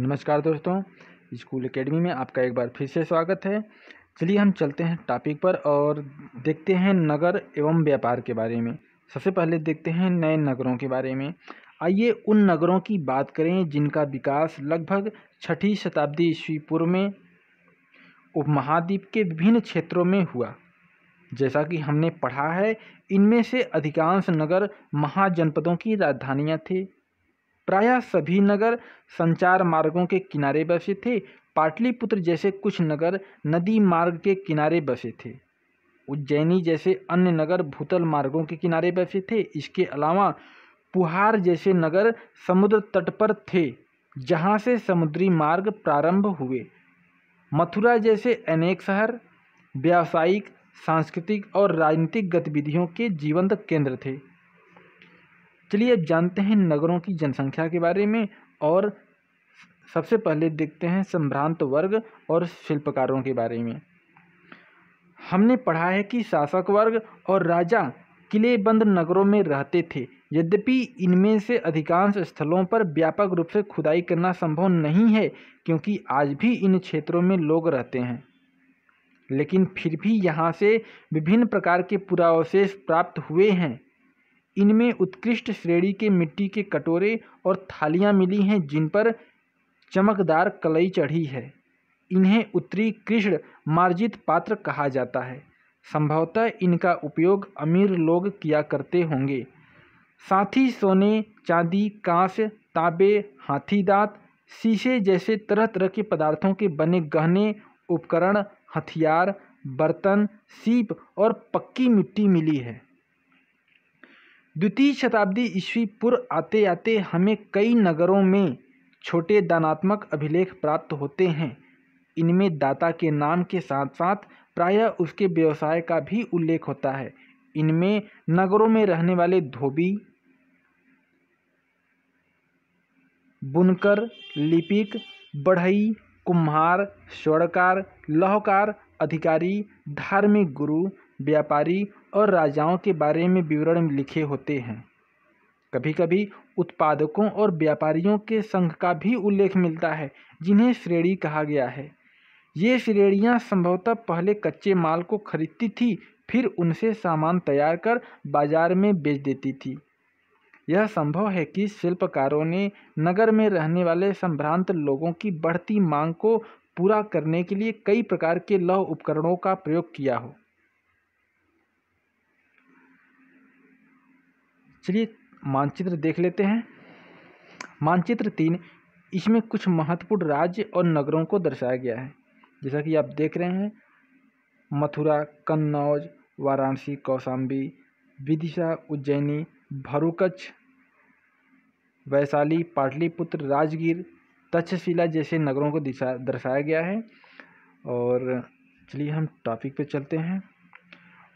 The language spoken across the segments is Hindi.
नमस्कार दोस्तों स्कूल एकेडमी में आपका एक बार फिर से स्वागत है चलिए हम चलते हैं टॉपिक पर और देखते हैं नगर एवं व्यापार के बारे में सबसे पहले देखते हैं नए नगरों के बारे में आइए उन नगरों की बात करें जिनका विकास लगभग छठी शताब्दी ईस्वी पूर्व में उपमहाद्वीप के विभिन्न क्षेत्रों में हुआ जैसा कि हमने पढ़ा है इनमें से अधिकांश नगर महाजनपदों की राजधानियां थे प्रायः सभी नगर संचार मार्गों के किनारे बसे थे पाटलिपुत्र जैसे कुछ नगर नदी मार्ग के किनारे बसे थे उज्जैनी जैसे अन्य नगर भूतल मार्गों के किनारे बसे थे इसके अलावा पुहार जैसे नगर समुद्र तट पर थे जहाँ से समुद्री मार्ग प्रारंभ हुए मथुरा जैसे अनेक शहर व्यावसायिक सांस्कृतिक और राजनीतिक गतिविधियों के जीवंत केंद्र थे चलिए अब जानते हैं नगरों की जनसंख्या के बारे में और सबसे पहले देखते हैं संभ्रांत वर्ग और शिल्पकारों के बारे में हमने पढ़ा है कि शासक वर्ग और राजा किलेबंद नगरों में रहते थे यद्यपि इनमें से अधिकांश स्थलों पर व्यापक रूप से खुदाई करना संभव नहीं है क्योंकि आज भी इन क्षेत्रों में लोग रहते हैं लेकिन फिर भी यहाँ से विभिन्न प्रकार के पुरावशेष प्राप्त हुए हैं इनमें उत्कृष्ट श्रेणी के मिट्टी के कटोरे और थालियाँ मिली हैं जिन पर चमकदार कलई चढ़ी है इन्हें उत्तरी कृष्ण मार्जित पात्र कहा जाता है संभवतः इनका उपयोग अमीर लोग किया करते होंगे साथ ही सोने चांदी कांस्य ताबे हाथी दांत शीशे जैसे तरह तरह के पदार्थों के बने गहने उपकरण हथियार बर्तन सीप और पक्की मिट्टी मिली है द्वितीय शताब्दी ईस्वी पूर्व आते आते हमें कई नगरों में छोटे दानात्मक अभिलेख प्राप्त होते हैं इनमें दाता के नाम के साथ साथ प्रायः उसके व्यवसाय का भी उल्लेख होता है इनमें नगरों में रहने वाले धोबी बुनकर लिपिक बढ़ई कुम्हार स्वर्णकार लौहकार अधिकारी धार्मिक गुरु व्यापारी और राजाओं के बारे में विवरण लिखे होते हैं कभी कभी उत्पादकों और व्यापारियों के संघ का भी उल्लेख मिलता है जिन्हें श्रेणी कहा गया है ये श्रेणियाँ संभवतः पहले कच्चे माल को खरीदती थी फिर उनसे सामान तैयार कर बाजार में बेच देती थी यह संभव है कि शिल्पकारों ने नगर में रहने वाले संभ्रांत लोगों की बढ़ती मांग को पूरा करने के लिए कई प्रकार के लौह उपकरणों का प्रयोग किया हो चलिए मानचित्र देख लेते हैं मानचित्र तीन इसमें कुछ महत्वपूर्ण राज्य और नगरों को दर्शाया गया है जैसा कि आप देख रहे हैं मथुरा कन्नौज वाराणसी कौशाम्बी विदिशा उज्जैनी भरूकच्छ वैशाली पाटलिपुत्र राजगीर तक्षशिला जैसे नगरों को दर्शाया गया है और चलिए हम टॉपिक पे चलते हैं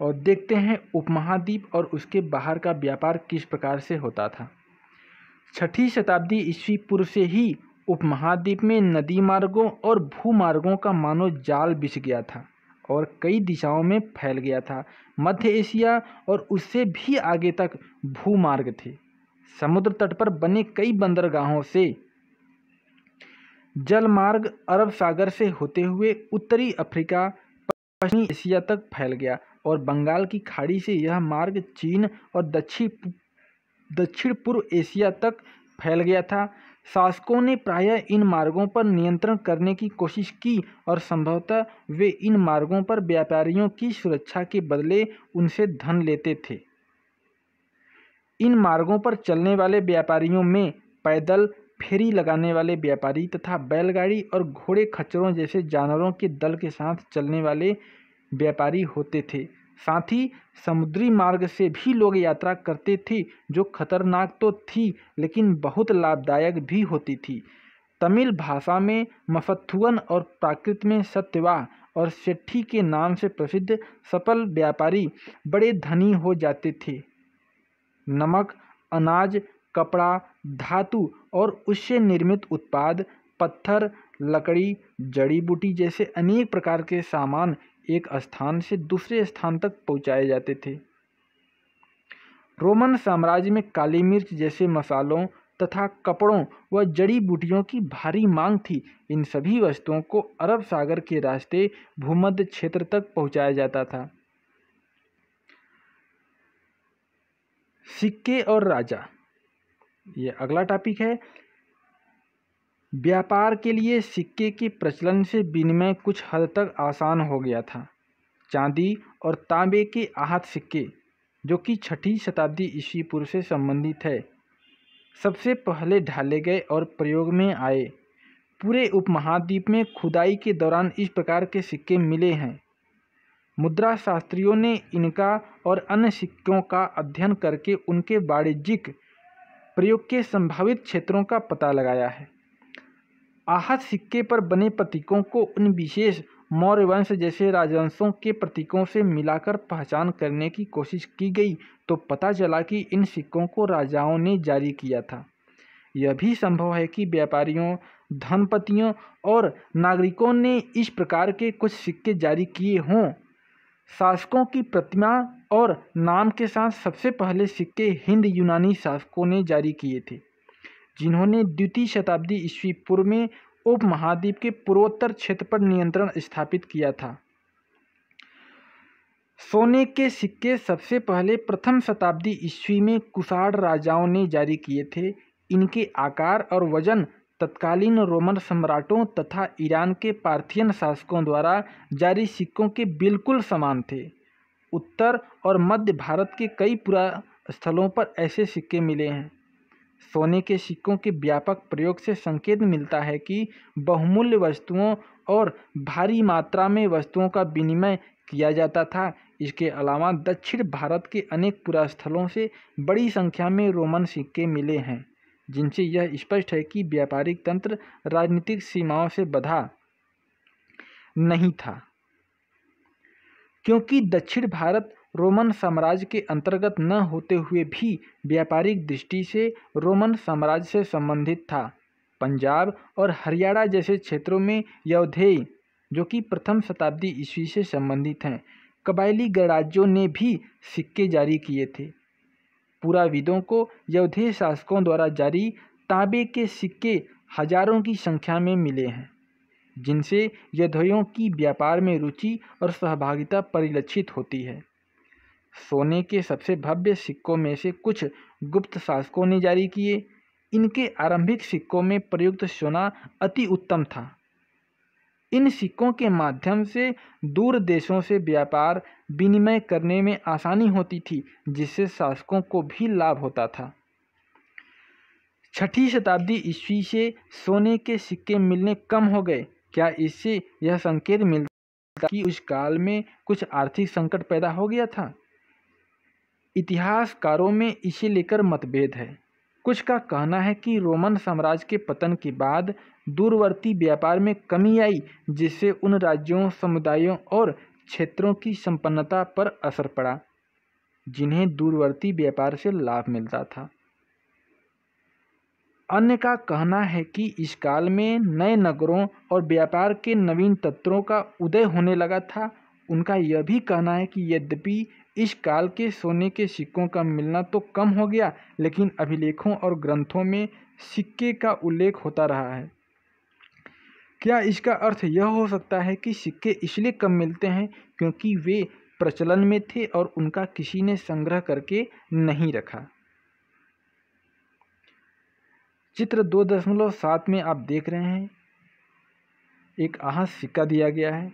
और देखते हैं उपमहाद्वीप और उसके बाहर का व्यापार किस प्रकार से होता था छठी शताब्दी ईस्वी पूर्व से ही उपमहाद्वीप में नदी मार्गों और भूमार्गों का मानो जाल बिछ गया था और कई दिशाओं में फैल गया था मध्य एशिया और उससे भी आगे तक भूमार्ग थे समुद्र तट पर बने कई बंदरगाहों से जलमार्ग अरब सागर से होते हुए उत्तरी अफ्रीका पश्चिमी एशिया तक फैल गया और बंगाल की खाड़ी से यह मार्ग चीन और दक्षिण दक्षिण पूर्व एशिया तक फैल गया था शासकों ने प्रायः इन मार्गों पर नियंत्रण करने की कोशिश की और संभवतः वे इन मार्गों पर व्यापारियों की सुरक्षा के बदले उनसे धन लेते थे इन मार्गों पर चलने वाले व्यापारियों में पैदल फेरी लगाने वाले व्यापारी तथा बैलगाड़ी और घोड़े खच्चरों जैसे जानवरों के दल के साथ चलने वाले व्यापारी होते थे साथ ही समुद्री मार्ग से भी लोग यात्रा करते थे जो खतरनाक तो थी लेकिन बहुत लाभदायक भी होती थी तमिल भाषा में मफत्थुअन और प्राकृत में सत्यवाह और सेठी के नाम से प्रसिद्ध सफल व्यापारी बड़े धनी हो जाते थे नमक अनाज कपड़ा धातु और उससे निर्मित उत्पाद पत्थर लकड़ी जड़ी बूटी जैसे अनेक प्रकार के सामान एक स्थान से दूसरे स्थान तक पहुंचाए जाते थे रोमन साम्राज्य में काली मिर्च जैसे मसालों तथा कपड़ों व जड़ी बूटियों की भारी मांग थी इन सभी वस्तुओं को अरब सागर के रास्ते भूमध्य क्षेत्र तक पहुंचाया जाता था सिक्के और राजा ये अगला टॉपिक है व्यापार के लिए सिक्के के प्रचलन से विनिमय कुछ हद तक आसान हो गया था चांदी और तांबे के आहत सिक्के जो कि छठी शताब्दी ईस्वी पूर्व से संबंधित है सबसे पहले ढाले गए और प्रयोग में आए पूरे उपमहाद्वीप में खुदाई के दौरान इस प्रकार के सिक्के मिले हैं मुद्रा शास्त्रियों ने इनका और अन्य सिक्कों का अध्ययन करके उनके वाणिज्यिक प्रयोग के संभावित क्षेत्रों का पता लगाया है आहत सिक्के पर बने प्रतीकों को उन विशेष मौर्य वंश जैसे राजवंशों के प्रतीकों से मिलाकर पहचान करने की कोशिश की गई तो पता चला कि इन सिक्कों को राजाओं ने जारी किया था यह भी संभव है कि व्यापारियों धनपतियों और नागरिकों ने इस प्रकार के कुछ सिक्के जारी किए हों शासकों की प्रतिमा और नाम के साथ सबसे पहले सिक्के हिंद यूनानी शासकों ने जारी किए थे जिन्होंने द्वितीय शताब्दी ईस्वी पूर्व में उपमहाद्वीप के पूर्वोत्तर क्षेत्र पर नियंत्रण स्थापित किया था सोने के सिक्के सबसे पहले प्रथम शताब्दी ईस्वी में कुषाण राजाओं ने जारी किए थे इनके आकार और वजन तत्कालीन रोमन सम्राटों तथा ईरान के पार्थियन शासकों द्वारा जारी सिक्कों के बिल्कुल समान थे उत्तर और मध्य भारत के कई पुरा स्थलों पर ऐसे सिक्के मिले हैं सोने के सिक्कों के व्यापक प्रयोग से संकेत मिलता है कि बहुमूल्य वस्तुओं और भारी मात्रा में वस्तुओं का विनिमय किया जाता था इसके अलावा दक्षिण भारत के अनेक पुरास्थलों से बड़ी संख्या में रोमन सिक्के मिले हैं जिनसे यह स्पष्ट है कि व्यापारिक तंत्र राजनीतिक सीमाओं से बधा नहीं था क्योंकि दक्षिण भारत रोमन साम्राज्य के अंतर्गत न होते हुए भी व्यापारिक दृष्टि से रोमन साम्राज्य से संबंधित था पंजाब और हरियाणा जैसे क्षेत्रों में यौधेय जो कि प्रथम शताब्दी ईस्वी से संबंधित हैं कबायली गणराज्यों ने भी सिक्के जारी किए थे पुराविदों को यवधेय शासकों द्वारा जारी तांबे के सिक्के हजारों की संख्या में मिले हैं जिनसे यधोयों की व्यापार में रुचि और सहभागिता परिलक्षित होती है सोने के सबसे भव्य सिक्कों में से कुछ गुप्त शासकों ने जारी किए इनके आरंभिक सिक्कों में प्रयुक्त सोना अति उत्तम था इन सिक्कों के माध्यम से दूर देशों से व्यापार विनिमय करने में आसानी होती थी जिससे शासकों को भी लाभ होता था छठी शताब्दी ईस्वी से सोने के सिक्के मिलने कम हो गए क्या इससे यह संकेत मिलता कि उस काल में कुछ आर्थिक संकट पैदा हो गया था इतिहासकारों में इसे लेकर मतभेद है कुछ का कहना है कि रोमन साम्राज्य के पतन के बाद दूरवर्ती व्यापार में कमी आई जिससे उन राज्यों समुदायों और क्षेत्रों की संपन्नता पर असर पड़ा जिन्हें दूरवर्ती व्यापार से लाभ मिलता था अन्य का कहना है कि इस काल में नए नगरों और व्यापार के नवीन तत्वों का उदय होने लगा था उनका यह भी कहना है कि यद्यपि इस काल के सोने के सिक्कों का मिलना तो कम हो गया लेकिन अभिलेखों और ग्रंथों में सिक्के का उल्लेख होता रहा है क्या इसका अर्थ यह हो सकता है कि सिक्के इसलिए कम मिलते हैं क्योंकि वे प्रचलन में थे और उनका किसी ने संग्रह करके नहीं रखा चित्र दो दशमलव सात में आप देख रहे हैं एक आहत सिक्का दिया गया है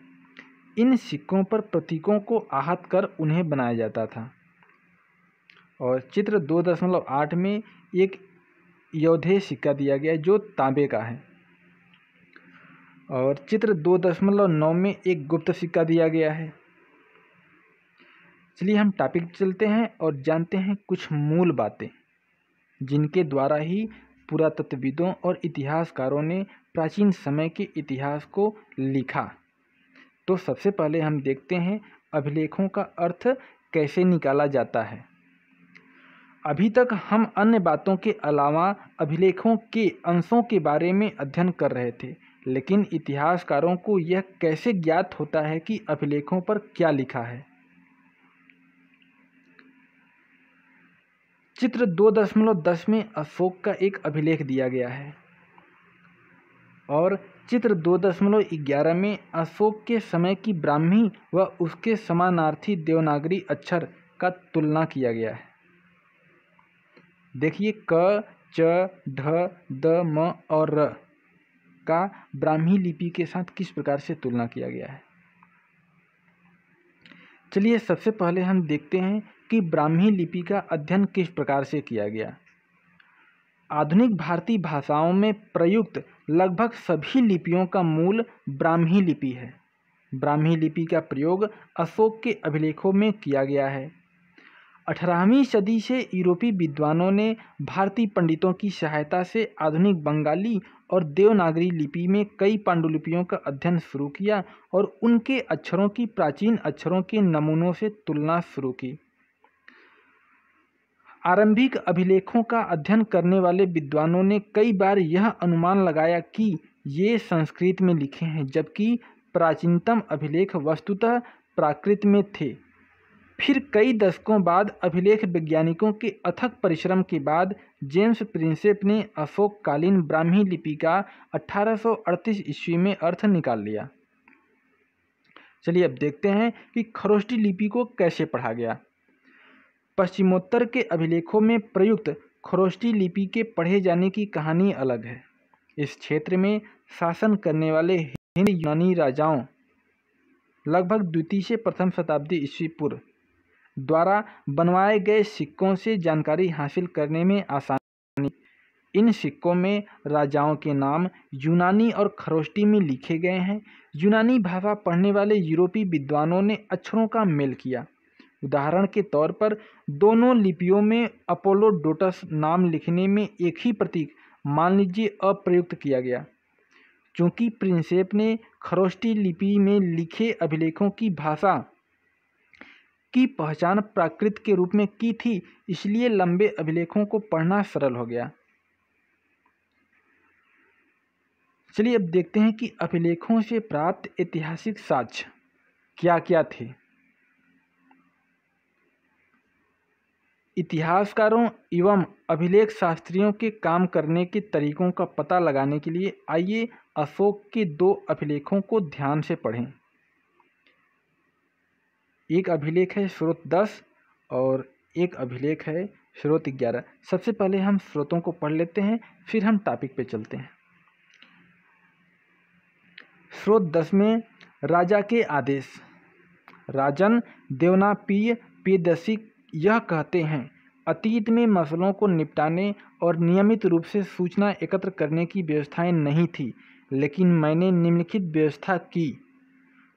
इन सिक्कों पर प्रतीकों को आहत कर उन्हें बनाया जाता था और चित्र दो दशमलव आठ में एक योद्धे सिक्का दिया गया है जो तांबे का है और चित्र दो दशमलव नौ में एक गुप्त सिक्का दिया गया है चलिए हम टॉपिक चलते हैं और जानते हैं कुछ मूल बातें जिनके द्वारा ही पुरातत्वविदों और इतिहासकारों ने प्राचीन समय के इतिहास को लिखा तो सबसे पहले हम देखते हैं अभिलेखों का अर्थ कैसे निकाला जाता है अभी तक हम अन्य बातों के अलावा अभिलेखों के अंशों के बारे में अध्ययन कर रहे थे लेकिन इतिहासकारों को यह कैसे ज्ञात होता है कि अभिलेखों पर क्या लिखा है चित्र दो दशमलव दस में अशोक का एक अभिलेख दिया गया है और चित्र दो दशमलव ग्यारह में अशोक के समय की ब्राह्मी व उसके समानार्थी देवनागरी अक्षर का तुलना किया गया है देखिए क च ढ द म और र का ब्राह्मी लिपि के साथ किस प्रकार से तुलना किया गया है चलिए सबसे पहले हम देखते हैं कि ब्राह्मी लिपि का अध्ययन किस प्रकार से किया गया आधुनिक भारतीय भाषाओं में प्रयुक्त लगभग सभी लिपियों का मूल ब्राह्मी लिपि है ब्राह्मी लिपि का प्रयोग अशोक के अभिलेखों में किया गया है अठारहवीं सदी से यूरोपीय विद्वानों ने भारतीय पंडितों की सहायता से आधुनिक बंगाली और देवनागरी लिपि में कई पांडुलिपियों का अध्ययन शुरू किया और उनके अक्षरों की प्राचीन अक्षरों के नमूनों से तुलना शुरू की आरंभिक अभिलेखों का अध्ययन करने वाले विद्वानों ने कई बार यह अनुमान लगाया कि ये संस्कृत में लिखे हैं जबकि प्राचीनतम अभिलेख वस्तुतः प्राकृत में थे फिर कई दशकों बाद अभिलेख वैज्ञानिकों के अथक परिश्रम के बाद जेम्स प्रिंसेप ने अशोककालीन ब्राह्मी लिपि का 1838 ईस्वी में अर्थ निकाल लिया चलिए अब देखते हैं कि खरोष्टी लिपि को कैसे पढ़ा गया पश्चिमोत्तर के अभिलेखों में प्रयुक्त खरोष्टी लिपि के पढ़े जाने की कहानी अलग है इस क्षेत्र में शासन करने वाले हिंद यूनानी राजाओं लगभग द्वितीय से प्रथम शताब्दी ईस्वी पूर्व द्वारा बनवाए गए सिक्कों से जानकारी हासिल करने में आसानी इन सिक्कों में राजाओं के नाम यूनानी और खरोष्टी में लिखे गए हैं यूनानी भाषा पढ़ने वाले यूरोपीय विद्वानों ने अक्षरों का मेल किया उदाहरण के तौर पर दोनों लिपियों में अपोलोडोटस नाम लिखने में एक ही प्रतीक मान लीजिए अप्रयुक्त किया गया चूँकि प्रिंसेप ने खरोष्टी लिपि में लिखे अभिलेखों की भाषा की पहचान प्राकृत के रूप में की थी इसलिए लंबे अभिलेखों को पढ़ना सरल हो गया चलिए अब देखते हैं कि अभिलेखों से प्राप्त ऐतिहासिक साक्ष्य क्या क्या थे इतिहासकारों एवं अभिलेख शास्त्रियों के काम करने के तरीकों का पता लगाने के लिए आइए अशोक के दो अभिलेखों को ध्यान से पढ़ें एक अभिलेख है स्रोत दस और एक अभिलेख है स्रोत ग्यारह सबसे पहले हम स्रोतों को पढ़ लेते हैं फिर हम टॉपिक पे चलते हैं स्रोत दस में राजा के आदेश राजन देवनापीय पेदशी यह कहते हैं अतीत में मसलों को निपटाने और नियमित रूप से सूचना एकत्र करने की व्यवस्थाएँ नहीं थीं लेकिन मैंने निम्नलिखित व्यवस्था की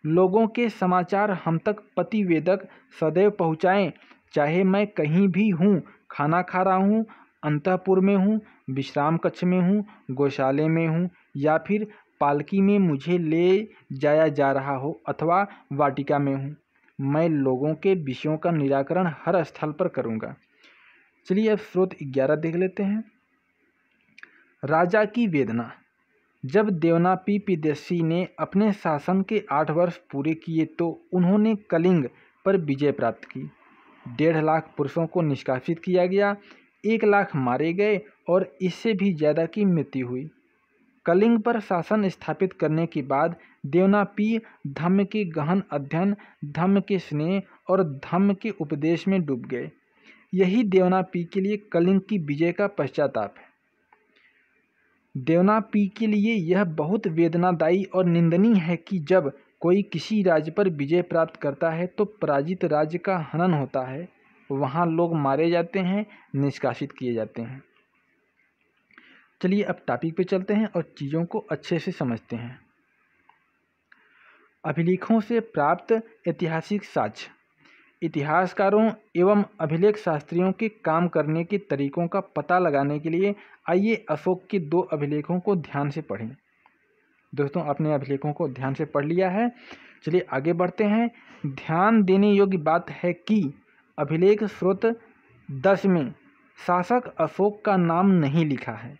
लोगों के समाचार हम तक पतिवेदक सदैव पहुँचाएँ चाहे मैं कहीं भी हूँ खाना खा रहा हूँ अंतपुर में हूँ विश्राम कक्ष में हूँ गौशाले में हूँ या फिर पालकी में मुझे ले जाया जा रहा हो अथवा वाटिका में हूँ मैं लोगों के विषयों का निराकरण हर स्थल पर करूँगा चलिए अब स्रोत ग्यारह देख लेते हैं राजा की वेदना जब देवनापी पिदेशी ने अपने शासन के आठ वर्ष पूरे किए तो उन्होंने कलिंग पर विजय प्राप्त की डेढ़ लाख पुरुषों को निष्कासित किया गया एक लाख मारे गए और इससे भी ज़्यादा की मृत्यु हुई कलिंग पर शासन स्थापित करने के बाद देवनापी धम्म के गहन अध्ययन धम्म के स्नेह और धम्म के उपदेश में डूब गए यही देवनापी के लिए कलिंग की विजय का पश्चाताप है देवनापी के लिए यह बहुत वेदनादायी और निंदनीय है कि जब कोई किसी राज्य पर विजय प्राप्त करता है तो पराजित राज्य का हनन होता है वहाँ लोग मारे जाते हैं निष्कासित किए जाते हैं चलिए अब टॉपिक पे चलते हैं और चीज़ों को अच्छे से समझते हैं अभिलेखों से प्राप्त ऐतिहासिक साक्ष्य इतिहासकारों एवं अभिलेख शास्त्रियों के काम करने के तरीकों का पता लगाने के लिए आइए अशोक के दो अभिलेखों को ध्यान से पढ़ें दोस्तों अपने अभिलेखों को ध्यान से पढ़ लिया है चलिए आगे बढ़ते हैं ध्यान देने योग्य बात है कि अभिलेख स्रोत दस में शासक अशोक का नाम नहीं लिखा है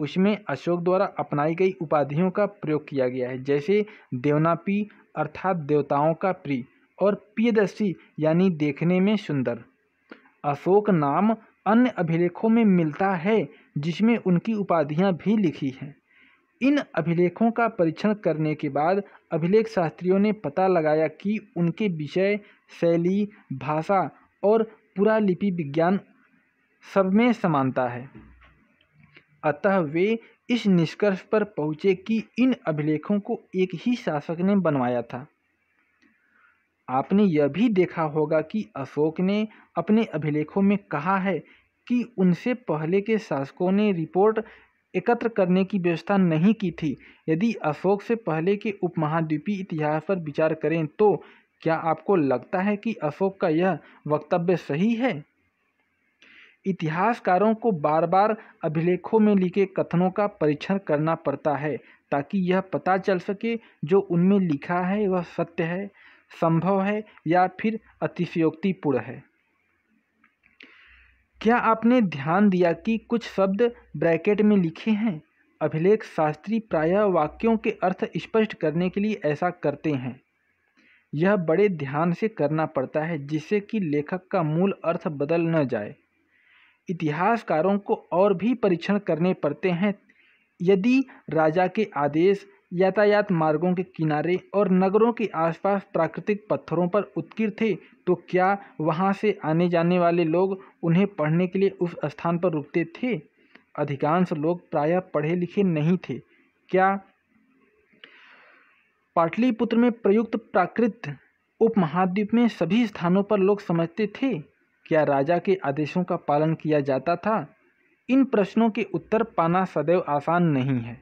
उसमें अशोक द्वारा अपनाई गई उपाधियों का प्रयोग किया गया है जैसे देवनापी अर्थात देवताओं का प्रिय और प्रियदर्शी यानी देखने में सुंदर अशोक नाम अन्य अभिलेखों में मिलता है जिसमें उनकी उपाधियां भी लिखी हैं इन अभिलेखों का परीक्षण करने के बाद अभिलेख शास्त्रियों ने पता लगाया कि उनके विषय शैली भाषा और पुरालिपि विज्ञान सब में समानता है अतः वे इस निष्कर्ष पर पहुँचे कि इन अभिलेखों को एक ही शासक ने बनवाया था आपने यह भी देखा होगा कि अशोक ने अपने अभिलेखों में कहा है कि उनसे पहले के शासकों ने रिपोर्ट एकत्र करने की व्यवस्था नहीं की थी यदि अशोक से पहले के उपमहाद्वीपीय इतिहास पर विचार करें तो क्या आपको लगता है कि अशोक का यह वक्तव्य सही है इतिहासकारों को बार बार अभिलेखों में लिखे कथनों का परीक्षण करना पड़ता है ताकि यह पता चल सके जो उनमें लिखा है वह सत्य है संभव है या फिर अतिशयोक्तिपूर्ण है क्या आपने ध्यान दिया कि कुछ शब्द ब्रैकेट में लिखे हैं अभिलेख शास्त्री प्रायः वाक्यों के अर्थ स्पष्ट करने के लिए ऐसा करते हैं यह बड़े ध्यान से करना पड़ता है जिससे कि लेखक का मूल अर्थ बदल न जाए इतिहासकारों को और भी परीक्षण करने पड़ते हैं यदि राजा के आदेश यातायात मार्गों के किनारे और नगरों के आसपास प्राकृतिक पत्थरों पर उत्कीर्ण थे तो क्या वहां से आने जाने वाले लोग उन्हें पढ़ने के लिए उस स्थान पर रुकते थे अधिकांश लोग प्रायः पढ़े लिखे नहीं थे क्या पाटलिपुत्र में प्रयुक्त प्राकृत उपमहाद्वीप में सभी स्थानों पर लोग समझते थे क्या राजा के आदेशों का पालन किया जाता था इन प्रश्नों के उत्तर पाना सदैव आसान नहीं है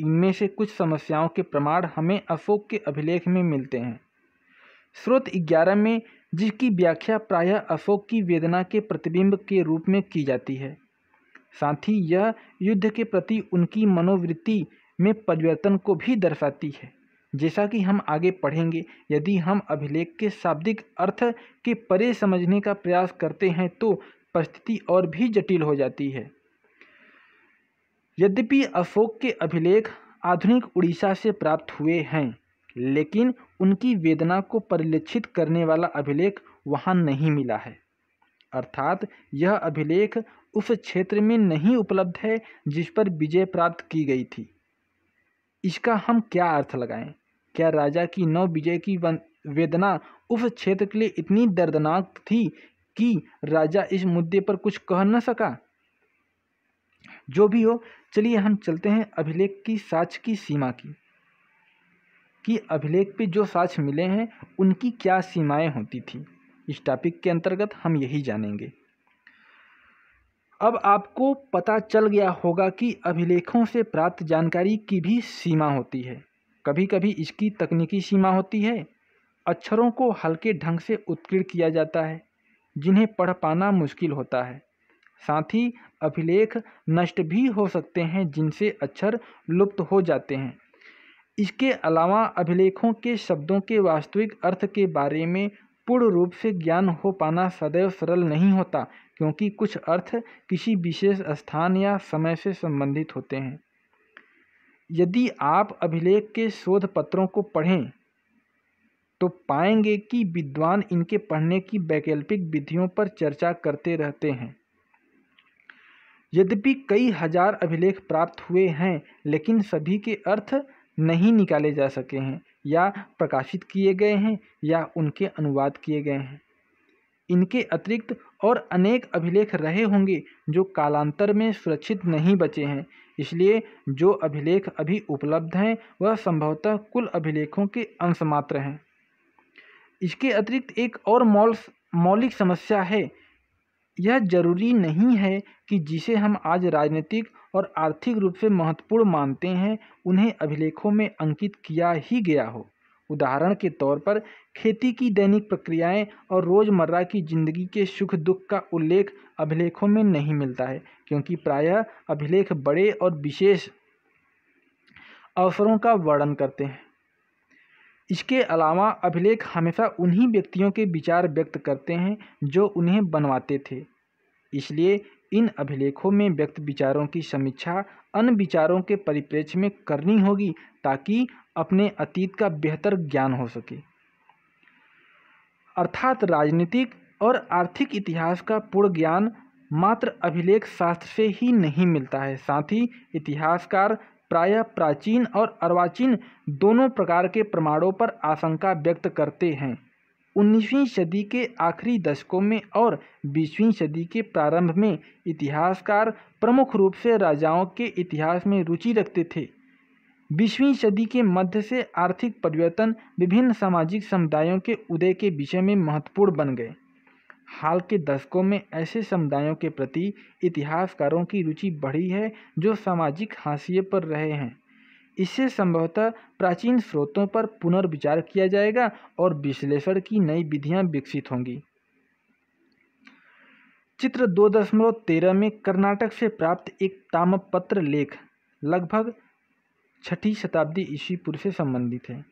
इनमें से कुछ समस्याओं के प्रमाण हमें अशोक के अभिलेख में मिलते हैं स्रोत ग्यारह में जिसकी व्याख्या प्रायः अशोक की वेदना के प्रतिबिंब के रूप में की जाती है साथ ही यह युद्ध के प्रति उनकी मनोवृत्ति में परिवर्तन को भी दर्शाती है जैसा कि हम आगे पढ़ेंगे यदि हम अभिलेख के शाब्दिक अर्थ के परे समझने का प्रयास करते हैं तो परिस्थिति और भी जटिल हो जाती है यद्यपि अशोक के अभिलेख आधुनिक उड़ीसा से प्राप्त हुए हैं लेकिन उनकी वेदना को परिलक्षित करने वाला अभिलेख वहाँ नहीं मिला है अर्थात यह अभिलेख उस क्षेत्र में नहीं उपलब्ध है जिस पर विजय प्राप्त की गई थी इसका हम क्या अर्थ लगाएं क्या राजा की नौ विजय की वेदना उस क्षेत्र के लिए इतनी दर्दनाक थी कि राजा इस मुद्दे पर कुछ कह न सका जो भी हो चलिए हम चलते हैं अभिलेख की साक्ष की सीमा की कि अभिलेख पे जो साक्ष मिले हैं उनकी क्या सीमाएं होती थी इस टॉपिक के अंतर्गत हम यही जानेंगे अब आपको पता चल गया होगा कि अभिलेखों से प्राप्त जानकारी की भी सीमा होती है कभी कभी इसकी तकनीकी सीमा होती है अक्षरों को हल्के ढंग से उत्कीर्ण किया जाता है जिन्हें पढ़ पाना मुश्किल होता है साथ ही अभिलेख नष्ट भी हो सकते हैं जिनसे अक्षर लुप्त हो जाते हैं इसके अलावा अभिलेखों के शब्दों के वास्तविक अर्थ के बारे में पूर्ण रूप से ज्ञान हो पाना सदैव सरल नहीं होता क्योंकि कुछ अर्थ किसी विशेष स्थान या समय से संबंधित होते हैं यदि आप अभिलेख के शोध पत्रों को पढ़ें तो पाएंगे कि विद्वान इनके पढ़ने की वैकल्पिक विधियों पर चर्चा करते रहते हैं यद्यपि कई हजार अभिलेख प्राप्त हुए हैं लेकिन सभी के अर्थ नहीं निकाले जा सके हैं या प्रकाशित किए गए हैं या उनके अनुवाद किए गए हैं इनके अतिरिक्त और अनेक अभिलेख रहे होंगे जो कालांतर में सुरक्षित नहीं बचे हैं इसलिए जो अभिलेख अभी उपलब्ध हैं वह संभवतः कुल अभिलेखों के अंश मात्र हैं इसके अतिरिक्त एक और मौल मौलिक समस्या है यह जरूरी नहीं है कि जिसे हम आज राजनीतिक और आर्थिक रूप से महत्वपूर्ण मानते हैं उन्हें अभिलेखों में अंकित किया ही गया हो उदाहरण के तौर पर खेती की दैनिक प्रक्रियाएं और रोज़मर्रा की ज़िंदगी के सुख दुख का उल्लेख अभिलेखों में नहीं मिलता है क्योंकि प्रायः अभिलेख बड़े और विशेष अवसरों का वर्णन करते हैं इसके अलावा अभिलेख हमेशा उन्हीं व्यक्तियों के विचार व्यक्त करते हैं जो उन्हें बनवाते थे इसलिए इन अभिलेखों में व्यक्त विचारों की समीक्षा अन्य विचारों के परिप्रेक्ष्य में करनी होगी ताकि अपने अतीत का बेहतर ज्ञान हो सके अर्थात राजनीतिक और आर्थिक इतिहास का पूर्ण ज्ञान मात्र अभिलेख शास्त्र से ही नहीं मिलता है साथ ही इतिहासकार प्रायः प्राचीन और अर्वाचीन दोनों प्रकार के प्रमाणों पर आशंका व्यक्त करते हैं उन्नीसवीं सदी के आखिरी दशकों में और बीसवीं सदी के प्रारंभ में इतिहासकार प्रमुख रूप से राजाओं के इतिहास में रुचि रखते थे बीसवीं सदी के मध्य से आर्थिक परिवर्तन विभिन्न सामाजिक समुदायों के उदय के विषय में महत्वपूर्ण बन गए हाल के दशकों में ऐसे समुदायों के प्रति इतिहासकारों की रुचि बढ़ी है जो सामाजिक हाशिए पर रहे हैं इससे संभवतः प्राचीन स्रोतों पर पुनर्विचार किया जाएगा और विश्लेषण की नई विधियां विकसित होंगी चित्र दो दशमलव तेरह में कर्नाटक से प्राप्त एक तामपत्र लेख लगभग छठी शताब्दी ईस्वी पूर्व से संबंधित है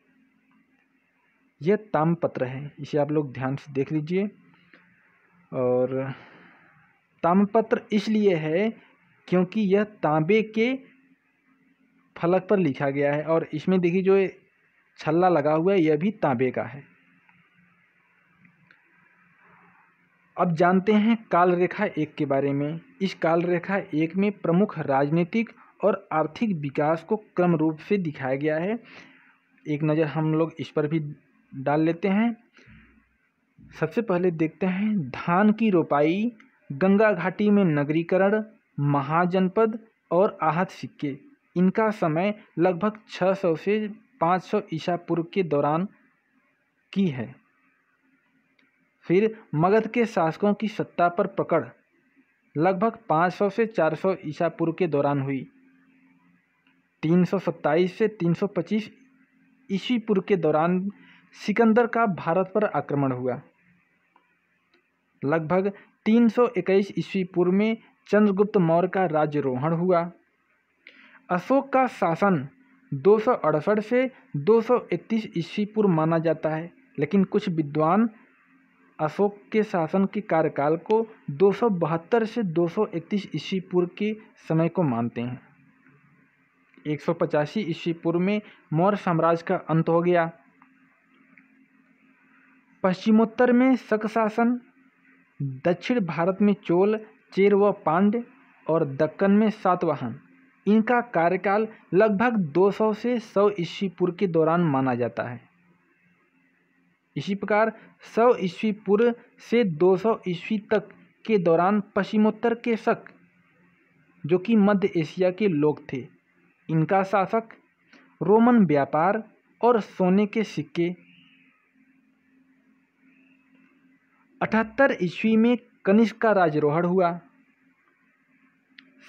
यह तामपत्र है इसे आप लोग ध्यान से देख लीजिए और तामपत्र इसलिए है क्योंकि यह तांबे के फलक पर लिखा गया है और इसमें देखिए जो छल्ला लगा हुआ है यह भी तांबे का है अब जानते हैं काल रेखा एक के बारे में इस काल रेखा एक में प्रमुख राजनीतिक और आर्थिक विकास को क्रम रूप से दिखाया गया है एक नज़र हम लोग इस पर भी डाल लेते हैं सबसे पहले देखते हैं धान की रोपाई गंगा घाटी में नगरीकरण महाजनपद और आहत सिक्के इनका समय लगभग 600 से 500 सौ ईसा पूर्व के दौरान की है फिर मगध के शासकों की सत्ता पर पकड़ लगभग 500 से 400 ईसा पूर्व के दौरान हुई तीन सौ सत्ताईस से तीन सौ पच्चीस ईस्वी पूर्व के दौरान सिकंदर का भारत पर आक्रमण हुआ लगभग तीन सौ इक्कीस ईस्वी पूर्व में चंद्रगुप्त मौर्य का राज्यरोहण हुआ अशोक का शासन दो से 231 ईस्वी पूर्व माना जाता है लेकिन कुछ विद्वान अशोक के शासन के कार्यकाल को दो से 231 ईस्वी पूर्व के समय को मानते हैं एक सौ पचासी ईस्वी पूर्व में मौर्य साम्राज्य का अंत हो गया पश्चिमोत्तर में शक शासन दक्षिण भारत में चोल चेर व पांड्य और दक्कन में सातवाहन इनका कार्यकाल लगभग 200 से 100 ईस्वी पूर्व के दौरान माना जाता है इसी प्रकार 100 ईस्वी पूर्व से 200 ईस्वी तक के दौरान पश्चिमोत्तर के शक जो कि मध्य एशिया के लोग थे इनका शासक रोमन व्यापार और सोने के सिक्के अठहत्तर ईस्वी में कनिष्क का राजरोहण हुआ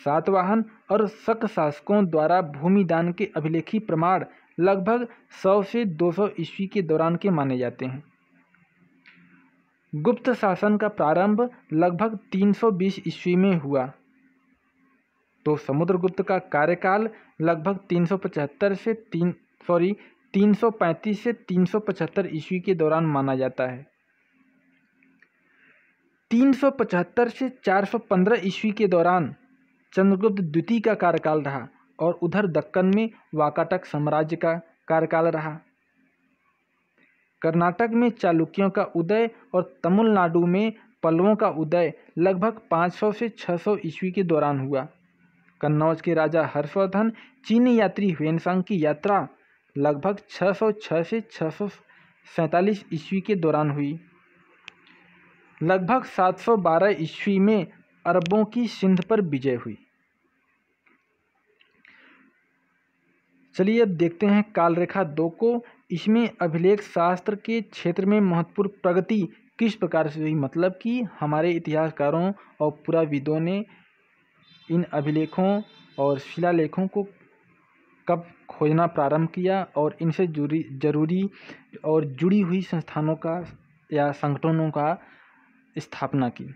सातवाहन और शक शासकों द्वारा भूमिदान के अभिलेखी प्रमाण लगभग 100 से 200 ईस्वी के दौरान के माने जाते हैं गुप्त शासन का प्रारंभ लगभग 320 ईस्वी में हुआ तो समुद्रगुप्त का कार्यकाल लगभग पचहत्तर से तीन सॉरी 335 से 375 ईस्वी के दौरान माना जाता है 375 से 415 ईस्वी के दौरान चंद्रगुप्त द्वितीय का कार्यकाल रहा और उधर दक्कन में वाकाटक साम्राज्य का कार्यकाल रहा कर्नाटक में चालुक्यों का उदय और तमिलनाडु में पल्लवों का उदय लगभग 500 से 600 ईस्वी के दौरान हुआ कन्नौज के राजा हर्षवर्धन चीनी यात्री ह्वेनसांग की यात्रा लगभग 606 से छः ईस्वी के दौरान हुई लगभग 712 ईस्वी में अरबों की सिंध पर विजय हुई चलिए अब देखते हैं कालरेखा दो को इसमें अभिलेख शास्त्र के क्षेत्र में महत्वपूर्ण प्रगति किस प्रकार से हुई मतलब कि हमारे इतिहासकारों और पुराविदों ने इन अभिलेखों और शिलालेखों को कब खोजना प्रारंभ किया और इनसे जुड़ी ज़रूरी और जुड़ी हुई संस्थानों का या संगठनों का स्थापना की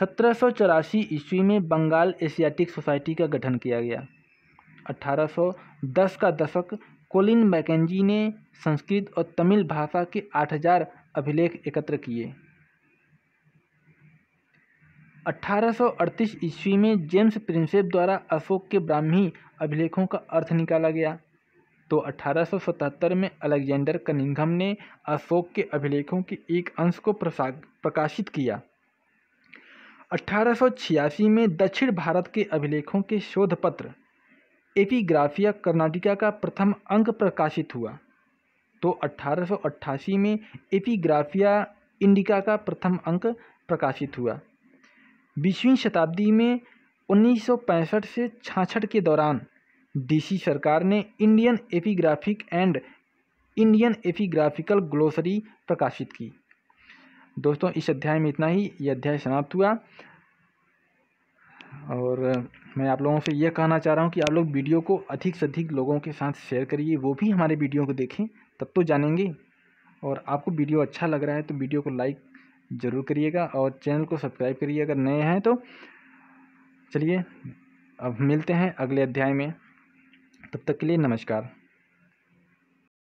सत्रह सौ चौरासी ईस्वी में बंगाल एशियाटिक सोसाइटी का गठन किया गया सौ दस का दशक कोलिन मैकेजी ने संस्कृत और तमिल भाषा के आठ हज़ार अभिलेख एकत्र किए 1838 ईस्वी में जेम्स प्रिंसेप द्वारा अशोक के ब्राह्मी अभिलेखों का अर्थ निकाला गया तो 1877 में अलेक्जेंडर कनिंघम ने अशोक के अभिलेखों के एक अंश को प्रकाशित किया 1886 में दक्षिण भारत के अभिलेखों के शोध पत्र एपीग्राफिया कर्नाटिका का प्रथम अंक प्रकाशित हुआ तो 1888 में एपीग्राफिया इंडिका का प्रथम अंक प्रकाशित हुआ बीसवीं शताब्दी में 1965 से छाछठ के दौरान डीसी सरकार ने Indian epigraphic and Indian epigraphical glossary प्रकाशित की दोस्तों इस अध्याय में इतना ही ये अध्याय समाप्त हुआ और मैं आप लोगों से यह कहना चाह रहा हूँ कि आप लोग वीडियो को अधिक से अधिक लोगों के साथ शेयर करिए वो भी हमारे वीडियो को देखें तब तो जानेंगे और आपको वीडियो अच्छा लग रहा है तो वीडियो को लाइक ज़रूर करिएगा और चैनल को सब्सक्राइब करिए अगर नए हैं तो चलिए अब मिलते हैं अगले अध्याय में तब तक के लिए नमस्कार